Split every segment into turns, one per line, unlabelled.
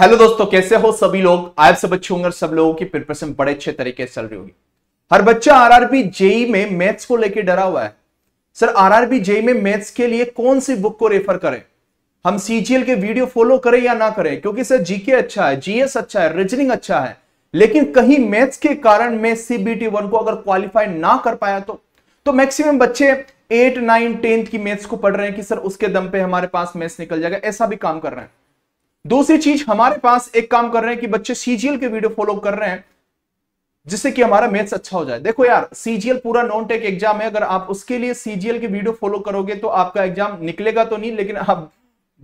hello दोस्तों कैसे हो सभी लोग आज सब अच्छे होंगे सब लोगों की प्रिपरेशन बड़े अच्छे तरीके से चल रही होगी हर बच्चा आरआरबी जेई e में मैथ्स को लेकर डरा हुआ है सर आरआरबी जेई e में मैथ्स के लिए कौन सी बुक को रेफर करें हम सीजीएल के वीडियो फॉलो करें या ना करें क्योंकि सर जीके अच्छा है जीएस अच्छा है रीजनिंग अच्छा है लेकिन कहीं मैथ्स के कारण मैं सीबीटी वन को अगर क्वालिफाई ना कर पाया तो, तो मैक्सिमम बच्चे एट नाइन टेंथ की मैथ्स को पढ़ रहे हैं कि सर उसके दम पे हमारे पास मैथ्स निकल जाएगा ऐसा भी काम कर रहे हैं दूसरी चीज हमारे पास एक काम कर रहे हैं कि बच्चे सीजीएल के वीडियो फॉलो कर रहे हैं जिससे कि हमारा मेथ्स अच्छा हो जाए देखो यार सीजीएल पूरा नॉन टेक एग्जाम है अगर आप उसके लिए सीजीएल के वीडियो फॉलो करोगे तो आपका एग्जाम निकलेगा तो नहीं लेकिन आप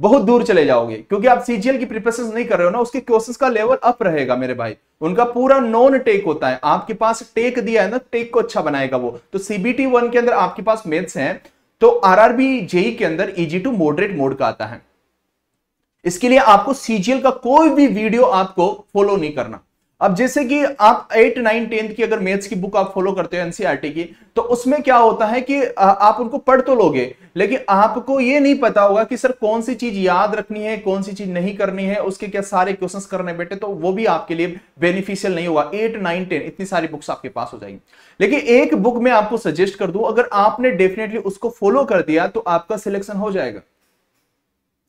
बहुत दूर चले जाओगे क्योंकि आप सीजीएल की प्रिपरेशन नहीं कर रहे हो ना उसके क्वेश्चन का लेवल अप रहेगा मेरे भाई उनका पूरा नॉन टेक होता है आपके पास टेक दिया है ना टेक को अच्छा बनाएगा वो तो सीबीटी वन के अंदर आपके पास मेथ्स है तो आरआरबी जेई e के अंदर इजी टू मॉडरेट मोड का आता है इसके लिए आपको सीजीएल का कोई भी वीडियो आपको फॉलो नहीं करना अब जैसे कि आप एट नाइन टेंथ की अगर मैथ्स की बुक आप फॉलो करते हो एनसीईआरटी e की तो उसमें क्या होता है कि आप उनको पढ़ तो लोगे लेकिन आपको ये नहीं पता होगा कि सर कौन सी चीज याद रखनी है कौन सी चीज नहीं करनी है उसके क्या सारे क्वेश्चंस करने बैठे तो वो भी आपके लिए बेनिफिशियल नहीं होगा एट नाइन टेन इतनी सारी बुक्स आपके पास हो जाएंगी लेकिन एक बुक में आपको सजेस्ट कर दू अगर आपने डेफिनेटली उसको फॉलो कर दिया तो आपका सिलेक्शन हो जाएगा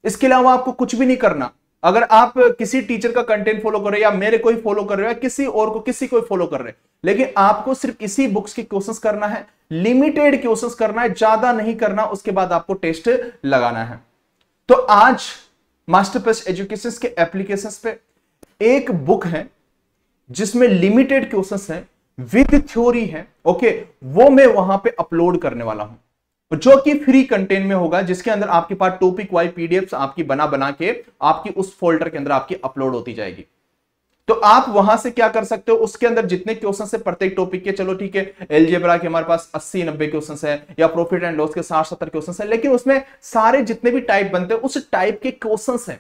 इसके अलावा आपको कुछ भी नहीं करना अगर आप किसी टीचर का कंटेंट फॉलो कर रहे हो या मेरे को ही फॉलो कर रहे हो या किसी और को किसी को फॉलो कर रहे हो लेकिन आपको सिर्फ इसी बुक्स के क्वेश्चंस करना है लिमिटेड क्वेश्चंस करना है ज्यादा नहीं करना उसके बाद आपको टेस्ट लगाना है तो आज मास्टरपेस एजुकेशन के एप्लीकेशन पे एक बुक है जिसमें लिमिटेड क्वेश्चन है विद थ्योरी है ओके वो मैं वहां पर अपलोड करने वाला हूं तो जो कि फ्री कंटेंट में होगा जिसके अंदर आपके पास टॉपिक वाइज पीडीएफ आपकी बना बना के आपकी उस फोल्डर के अंदर आपकी अपलोड होती जाएगी तो आप वहां से क्या कर सकते हो उसके अंदर जितने क्वेश्चन है प्रत्येक टॉपिक के चलो ठीक है एलजेब्रा के हमारे पास 80 नब्बे क्वेश्चन है या प्रॉफिट एंड लॉस के 60 सत्तर क्वेश्चन है लेकिन उसमें सारे जितने भी टाइप बनते हैं उस टाइप के क्वेश्चन है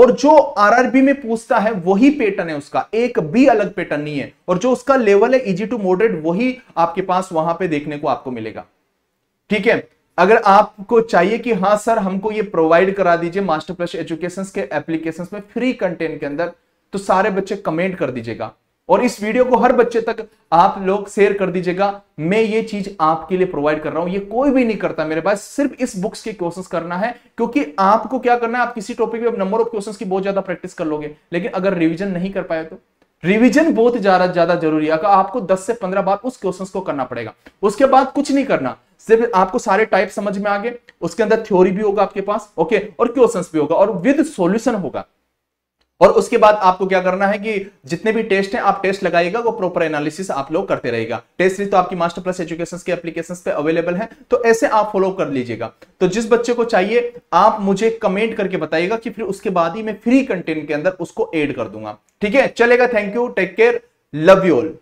और जो आरआरबी में पूछता है वही पैटर्न है उसका एक भी अलग पैटर्न नहीं है और जो उसका लेवल है इजी टू मॉडरेट वही आपके पास वहां पे देखने को आपको मिलेगा ठीक है अगर आपको चाहिए कि हाँ सर हमको ये प्रोवाइड करा दीजिए मास्टर प्लस एजुकेशन के एप्लीकेशन में फ्री कंटेंट के अंदर तो सारे बच्चे कमेंट कर दीजिएगा और इस वीडियो को हर बच्चे तक आप लोग शेयर कर दीजिएगा मैं ये चीज आपके लिए प्रोवाइड कर रहा हूं ये कोई भी नहीं करता मेरे पास सिर्फ इस बुक्स के क्वेश्चंस करना है क्योंकि आपको क्या करना है आप किसी टॉपिक में नंबर ऑफ क्वेश्चंस की बहुत ज्यादा प्रैक्टिस कर लोगे लेकिन अगर रिवीजन नहीं कर पाए तो रिवीजन बहुत ज्यादा ज्यादा जरूरी है अगर आपको 10 से 15 बार उस क्वेश्चंस को करना पड़ेगा उसके बाद कुछ नहीं करना सिर्फ आपको सारे टाइप समझ में आ गए उसके अंदर थ्योरी भी होगा आपके पास ओके और क्वेश्चंस भी होगा और विद सॉल्यूशन होगा और उसके बाद आपको क्या करना है कि जितने भी टेस्ट हैं आप टेस्ट लगाइएगा वो प्रॉपर एनालिसिस आप लोग करते रहेगा टेस्ट सीरीज तो आपकी मास्टर प्लस एजुकेशन के एप्लीकेशन पे अवेलेबल है तो ऐसे आप फॉलो कर लीजिएगा तो जिस बच्चे को चाहिए आप मुझे कमेंट करके बताइएगा कि फिर उसके बाद ही मैं फ्री कंटेंट के अंदर उसको एड कर दूंगा ठीक है चलेगा thank you take care love you all